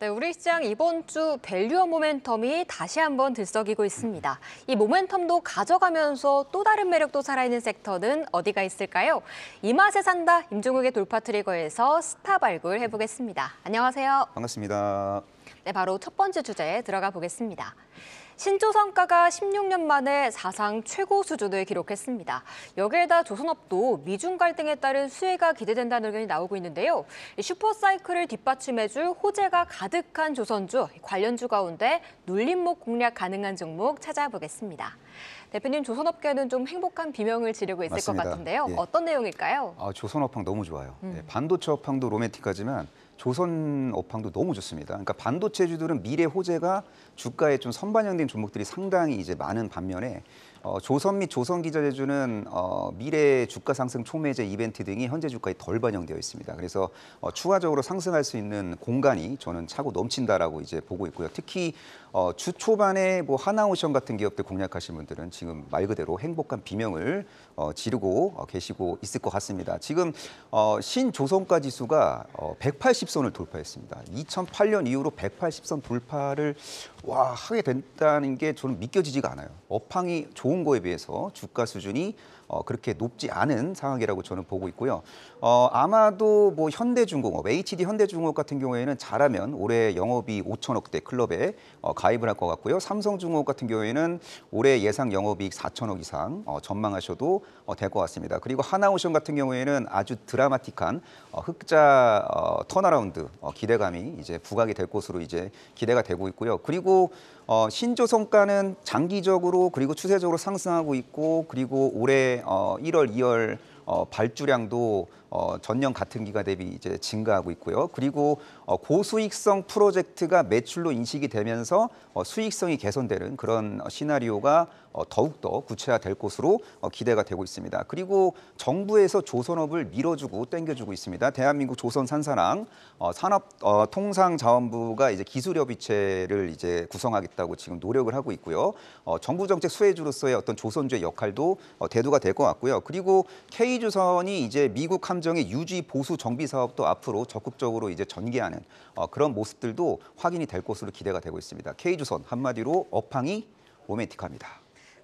네, 우리 시장 이번 주 밸류어 모멘텀이 다시 한번 들썩이고 있습니다. 이 모멘텀도 가져가면서 또 다른 매력도 살아있는 섹터는 어디가 있을까요? 이 맛에 산다 임종욱의 돌파 트리거에서 스타 발굴 해보겠습니다. 안녕하세요. 반갑습니다. 네, 바로 첫 번째 주제에 들어가 보겠습니다. 신조성가가 16년 만에 사상 최고 수준을 기록했습니다. 여기에다 조선업도 미중 갈등에 따른 수혜가 기대된다는 의견이 나오고 있는데요. 슈퍼사이클을 뒷받침해줄 호재가 가득한 조선주, 관련주 가운데 눌림목 공략 가능한 종목 찾아보겠습니다. 대표님 조선업계는 좀 행복한 비명을 지르고 있을 맞습니다. 것 같은데요. 예. 어떤 내용일까요? 아, 조선업황 너무 좋아요. 음. 예, 반도체 업황도 로맨틱하지만 조선 업황도 너무 좋습니다. 그러니까 반도체주들은 미래 호재가 주가에 좀 선반영된 종목들이 상당히 이제 많은 반면에 어, 조선 및 조선 기자재주는 어, 미래 주가 상승 초매제 이벤트 등이 현재 주가에 덜 반영되어 있습니다. 그래서 어, 추가적으로 상승할 수 있는 공간이 저는 차고 넘친다라고 이제 보고 있고요. 특히 어, 주 초반에 뭐 하나오션 같은 기업들 공략하신 분들은 지금 말 그대로 행복한 비명을 어, 지르고 어, 계시고 있을 것 같습니다. 지금 어, 신조선가 지수가 어, 180선을 돌파했습니다. 2008년 이후로 180선 돌파를 와 하게 된다는 게 저는 믿겨지지가 않아요. 업황이 좋은 거에 비해서 주가 수준이 어, 그렇게 높지 않은 상황이라고 저는 보고 있고요. 어, 아마도 뭐 현대중공업, HD 현대중공업 같은 경우에는 잘하면 올해 영업이 5천억대 클럽에 어, 가입을 할 것 같고요. 삼성중공업 같은 경우에는 올해 예상 영업이익 4천억 이상 어, 전망하셔도 어, 될것 같습니다. 그리고 하나오션 같은 경우에는 아주 드라마틱한 어, 흑자 어, 턴아라운드 어, 기대감이 이제 부각이 될 것으로 이제 기대가 되고 있고요. 그리고 어, 신조성과는 장기적으로 그리고 추세적으로 상승하고 있고 그리고 올해 어, 1월, 2월 어, 발주량도 어, 전년 같은 기간 대비 이제 증가하고 있고요. 그리고 어, 고수익성 프로젝트가 매출로 인식이 되면서 어, 수익성이 개선되는 그런 시나리오가 어, 더욱더 구체화될 것으로 어, 기대가 되고 있습니다. 그리고 정부에서 조선업을 밀어주고 땡겨주고 있습니다. 대한민국 조선산사랑 어, 산업통상자원부가 어, 이제 기술협의체를 이제 구성하겠다고 지금 노력을 하고 있고요. 어, 정부 정책 수혜주로서의 어떤 조선주의 역할도 어, 대두가 될 것 같고요. 그리고 K 한미조선이 이제 미국 함정의 유지 보수 정비 사업도 앞으로 적극적으로 이제 전개하는 어, 그런 모습들도 확인이 될 것으로 기대가 되고 있습니다. K조선 한마디로 업황이 로맨틱합니다.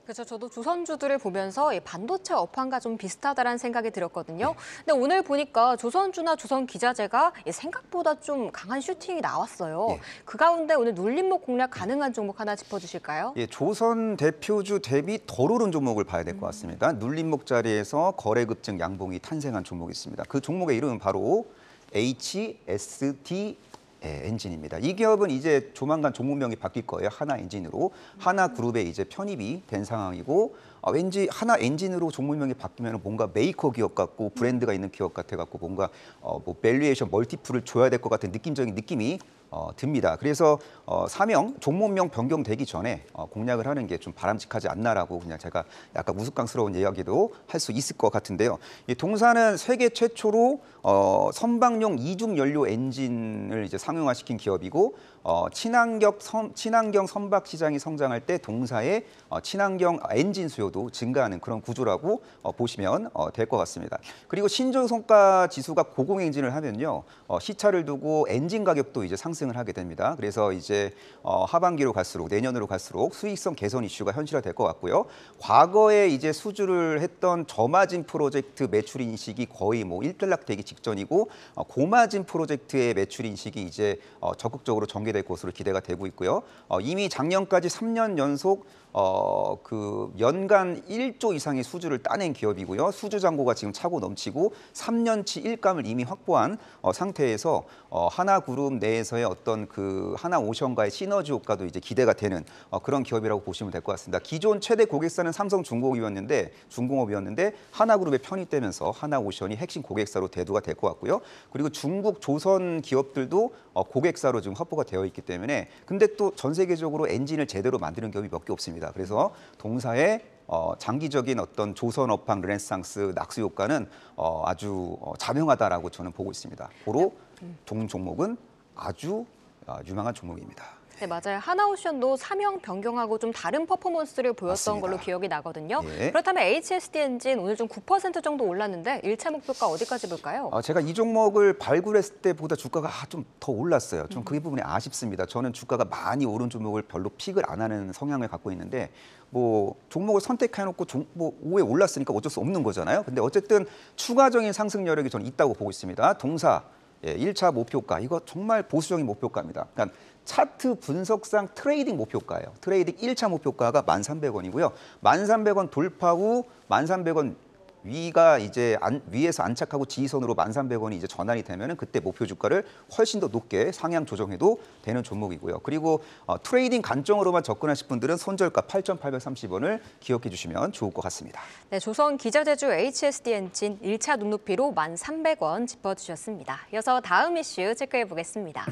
그렇죠. 저도 조선주들을 보면서 반도체 업황과 좀 비슷하다라는 생각이 들었거든요. 근데 오늘 보니까 조선주나 조선기자재가 생각보다 좀 강한 슈팅이 나왔어요. 예. 그 가운데 오늘 눌림목 공략 가능한 종목 하나 짚어주실까요? 예, 조선 대표주 대비 덜 오른 종목을 봐야 될것 음. 같습니다. 음. 눌림목 자리에서 거래 급증 양봉이 탄생한 종목이 있습니다. 그 종목의 이름은 바로 HSD 예, 엔진입니다. 이 기업은 이제 조만간 종목명이 바뀔 거예요. 하나 엔진으로 하나 그룹에 이제 편입이 된 상황이고 아, 왠지 하나 엔진으로 종물명이 바뀌면 뭔가 메이커 기업 같고 브랜드가 있는 기업 같아 갖고 뭔가 어, 뭐 밸류에이션 멀티플을 줘야 될 것 같은 느낌적인 느낌이 어, 듭니다. 그래서 어, 사명, 종목명 변경되기 전에 어, 공략을 하는 게 좀 바람직하지 않나라고 그냥 제가 약간 우스꽝스러운 이야기도 할 수 있을 것 같은데요. 이 동사는 세계 최초로 어, 선박용 이중 연료 엔진을 이제 상용화시킨 기업이고 어, 친환경, 선, 친환경 선박 시장이 성장할 때 동사의 어, 친환경 엔진 수요도 비율 증가하는 그런 구조라고 어, 보시면 어, 될것 같습니다. 그리고 신조 성과 지수가 고공 행진을 하면요 어, 시차를 두고 엔진 가격도 이제 상승을 하게 됩니다. 그래서 이제 하반기로 갈수록 내년으로 갈수록 수익성 개선 이슈가 현실화될 것 같고요. 과거에 이제 수주를 했던 저마진 프로젝트 매출 인식이 거의 뭐 일단락되기 직전이고 고마진 프로젝트의 매출 인식이 이제 적극적으로 전개될 것으로 기대가 되고 있고요. 이미 작년까지 3년 연속 그 연간 한 1조 이상의 수주를 따낸 기업이고요. 수주 잔고가 지금 차고 넘치고 3년치 일감을 이미 확보한 어, 상태에서 어, 하나그룹 내에서의 어떤 그 하나오션과의 시너지 효과도 이제 기대가 되는 어, 그런 기업이라고 보시면 될 것 같습니다. 기존 최대 고객사는 삼성중공업이었는데 중공업이었는데 하나그룹에 편입되면서 하나오션이 핵심 고객사로 대두가 될 것 같고요. 그리고 중국 조선 기업들도 어, 고객사로 지금 확보가 되어 있기 때문에 근데 또 전 세계적으로 엔진을 제대로 만드는 기업이 몇 개 없습니다. 그래서 동사의 어, 장기적인 어떤 조선업황 르네상스 낙수 효과는 어, 아주 어, 자명하다라고 저는 보고 있습니다. 보로동 네. 종목은 아주 어, 유망한 종목입니다. 네, 맞아요. 하나오션도 사명 변경하고 좀 다른 퍼포먼스를 보였던 맞습니다. 걸로 기억이 나거든요. 예. 그렇다면 HSD 엔진 오늘 좀 9% 정도 올랐는데 1차 목표가 어디까지 볼까요? 아, 제가 이 종목을 발굴했을 때보다 주가가 아, 좀더 올랐어요. 좀그 음. 부분이 아쉽습니다. 저는 주가가 많이 오른 종목을 별로 픽을 안 하는 성향을 갖고 있는데 뭐 종목을 선택해놓고 종, 뭐 오에 올랐으니까 어쩔 수 없는 거잖아요. 근데 어쨌든 추가적인 상승 여력이 저는 있다고 보고 있습니다. 동사 예, 1차 목표가 이거 정말 보수적인 목표가입니다. 그러니까 차트 분석상 트레이딩 목표가예요. 트레이딩 1차 목표가가 1,300원이고요. 1,300원 돌파 후 1,300원 위가 이제 안, 위에서 안착하고 지지선으로 만삼백 원이 이제 전환이 되면은 그때 목표 주가를 훨씬 더 높게 상향 조정해도 되는 종목이고요. 그리고 어, 트레이딩 관점으로만 접근하실 분들은 손절가 8,830원을 기억해 주시면 좋을 것 같습니다. 네, 조선 기자재주 HSD 엔진 1차 눈높이로 만삼백원 짚어주셨습니다. 이어서 다음 이슈 체크해 보겠습니다.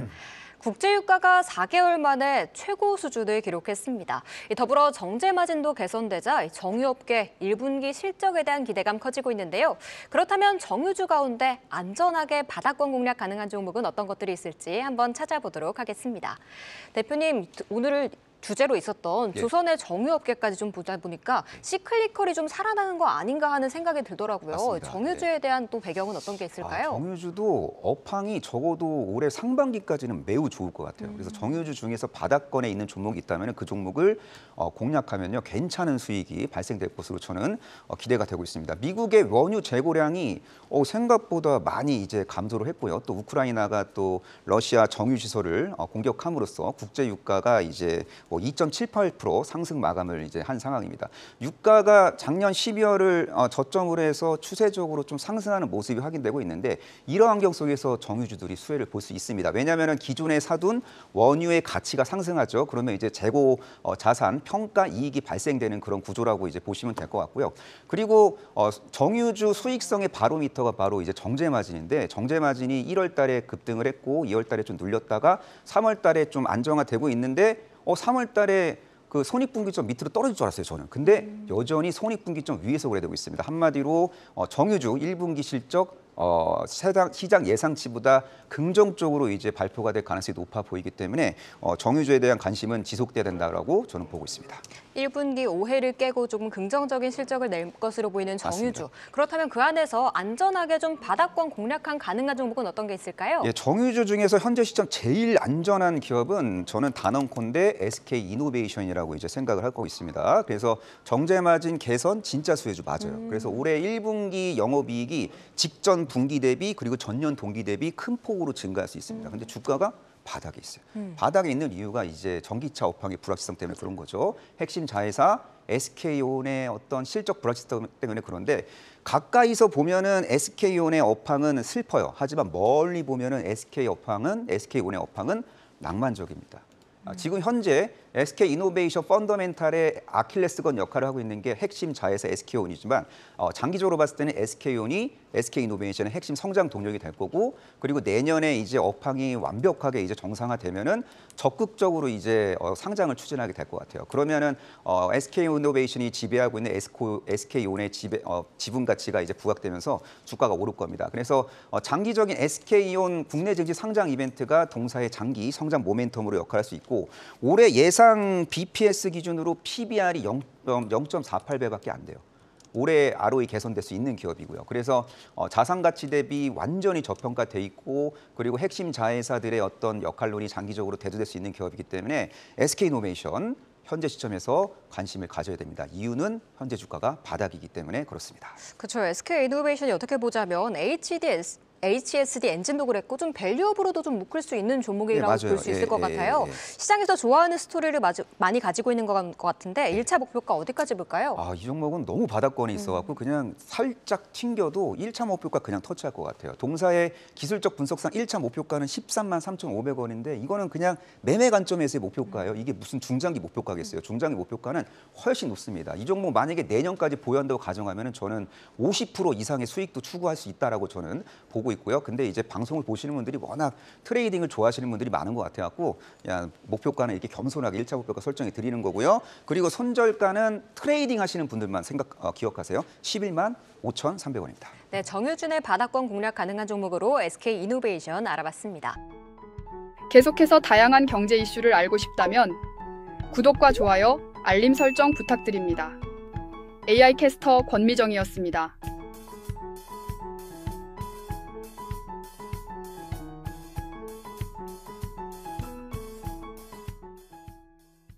국제유가가 4개월 만에 최고 수준을 기록했습니다. 더불어 정제 마진도 개선되자 정유업계 1분기 실적에 대한 기대감 커지고 있는데요. 그렇다면 정유주 가운데 안전하게 바닥권 공략 가능한 종목은 어떤 것들이 있을지 한번 찾아보도록 하겠습니다. 대표님, 오늘 주제로 있었던 예. 조선의 정유업계까지 좀 보다 보니까 음. 시클리컬이 좀 살아나는 거 아닌가 하는 생각이 들더라고요. 맞습니다. 정유주에 예. 대한 또 배경은 어떤 게 아, 있을까요? 아, 정유주도 업황이 적어도 올해 상반기까지는 매우 좋을 것 같아요. 음. 그래서 정유주 중에서 바닥권에 있는 종목이 있다면 그 종목을 어, 공략하면요 괜찮은 수익이 발생될 것으로 저는 어, 기대가 되고 있습니다. 미국의 원유 재고량이 어, 생각보다 많이 이제 감소를 했고요. 또 우크라이나가 또 러시아 정유 시설을 어, 공격함으로써 국제 유가가 이제 뭐2.78% 상승 마감을 이제 한 상황입니다. 유가가 작년 12월을 어, 저점으로 해서 추세적으로 좀 상승하는 모습이 확인되고 있는데 이러 환경 속에서 정유주들이 수혜를 볼 수 있습니다. 왜냐하면 기존에 사둔 원유의 가치가 상승하죠. 그러면 이제 재고 어, 자산 평가 이익이 발생되는 그런 구조라고 이제 보시면 될 것 같고요. 그리고 어, 정유주 수익성의 바로미터가 바로 이제 정제 마진인데 정제 마진이 1월 달에 급등을 했고 2월 달에 좀 눌렸다가 3월 달에 좀 안정화되고 있는데 어, 3월 달에 그 손익분기점 밑으로 떨어질 줄 알았어요, 저는. 근데 음. 여전히 손익분기점 위에서 오래되고 있습니다. 한마디로 어, 정유주 1분기 실적 어, 시장, 시장 예상치보다 긍정적으로 이제 발표가 될 가능성이 높아 보이기 때문에 어, 정유주에 대한 관심은 지속돼야 된다고 저는 보고 있습니다. 1분기 오해를 깨고 조금 긍정적인 실적을 낼 것으로 보이는 정유주. 맞습니다. 그렇다면 그 안에서 안전하게 좀 바닥권 공략한 가능한 종목은 어떤 게 있을까요? 예, 정유주 중에서 현재 시점 제일 안전한 기업은 저는 단언컨대 SK 이노베이션이라고 이제 생각을 하고 있습니다. 그래서 정제 마진 개선 진짜 수혜주 맞아요. 음. 그래서 올해 1분기 영업이익이 직전 분기 대비 그리고 전년 동기 대비 큰 폭으로 증가할 수 있습니다. 근데 주가가 바닥에 있어요. 음. 바닥에 있는 이유가 이제 전기차 업황의 불확실성 때문에 그런 거죠. 핵심 자회사 SK온의 어떤 실적 불확실성 때문에 그런데 가까이서 보면은 SK온의 업황은 슬퍼요. 하지만 멀리 보면은 SK 업황은 SK온의 업황은 낭만적입니다. 아, 음. 지금 현재 SK 이노베이션 펀더멘탈의 아킬레스건 역할을 하고 있는 게 핵심 자회사 SK온이지만 어, 장기적으로 봤을 때는 SK온이 SK 이노베이션의 핵심 성장 동력이 될 거고 그리고 내년에 이제 업황이 완벽하게 이제 정상화되면은 적극적으로 이제 어, 상장을 추진하게 될 것 같아요. 그러면은 어, SK 이노베이션이 지배하고 있는 에스코, SK온의 지배, 어, 지분 가치가 이제 부각되면서 주가가 오를 겁니다. 그래서 어, 장기적인 SK온 국내 증시 상장 이벤트가 동사의 장기 성장 모멘텀으로 역할할 수 있고 올해 예상 세상 BPS 기준으로 PBR이 0.48배밖에 안 돼요. 올해 ROE 개선될 수 있는 기업이고요. 그래서 어, 자산가치 대비 완전히 저평가돼 있고 그리고 핵심 자회사들의 어떤 역할론이 장기적으로 대두될 수 있는 기업이기 때문에 SK노베이션 이 현재 시점에서 관심을 가져야 됩니다. 이유는 현재 주가가 바닥이기 때문에 그렇습니다. 그렇죠. SK이노베이션이 어떻게 보자면 HDS, HSD 엔진도 그랬고 좀 밸류업으로도 좀 묶을 수 있는 예, 종목이라고 예, 볼수 있을 예, 것 예, 같아요. 예. 시장에서 좋아하는 스토리를 마주, 많이 가지고 있는 것 같은데 예. 일차 목표가 어디까지 볼까요? 아, 이 종목은 너무 바닥권에 음. 있어갖고 음. 그냥 살짝 튕겨도 일차 목표가 그냥 터치할 것 같아요. 동사의 기술적 분석상 일차 목표가는 13만 3,500원인데 이거는 그냥 매매 관점에서의 목표가예요. 이게 무슨 중장기 목표가겠어요. 음. 중장기 목표가는 훨씬 높습니다. 이 종목 만약에 내년까지 보유한다고 가정하면 저는 50% 이상의 수익도 추구할 수있다라 저는 보고 있고요. 근데 이제 방송을 보시는 분들이 워낙 트레이딩을 좋아하시는 분들이 많은 것 같아갖고 목표가는 이렇게 겸손하게 1차 목표가 설정해 드리는 거고요. 그리고 손절가는 트레이딩 하시는 분들만 생각 어, 기억하세요. 11만 5,300원입니다. 네, 정유준의 바닥권 공략 가능한 종목으로 SK 이노베이션 알아봤습니다. 계속해서 다양한 경제 이슈를 알고 싶다면 구독과 좋아요, 알림 설정 부탁드립니다. AI 캐스터 권미정이었습니다.